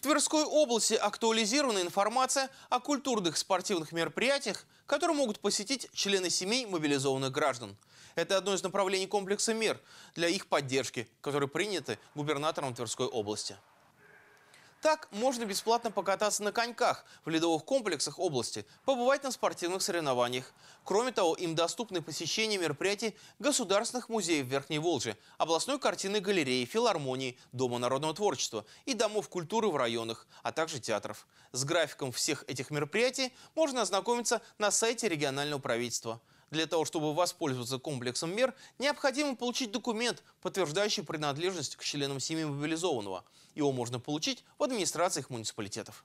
В Тверской области актуализирована информация о культурных спортивных мероприятиях, которые могут посетить члены семей мобилизованных граждан. Это одно из направлений комплекса мер для их поддержки, которые приняты губернатором Тверской области. Так можно бесплатно покататься на коньках в ледовых комплексах области, побывать на спортивных соревнованиях. Кроме того, им доступны посещения мероприятий государственных музеев Верхней Волжи, областной картины галереи, филармонии, Дома народного творчества и домов культуры в районах, а также театров. С графиком всех этих мероприятий можно ознакомиться на сайте регионального правительства. Для того, чтобы воспользоваться комплексом мер, необходимо получить документ, подтверждающий принадлежность к членам семьи мобилизованного. Его можно получить в администрациях муниципалитетов.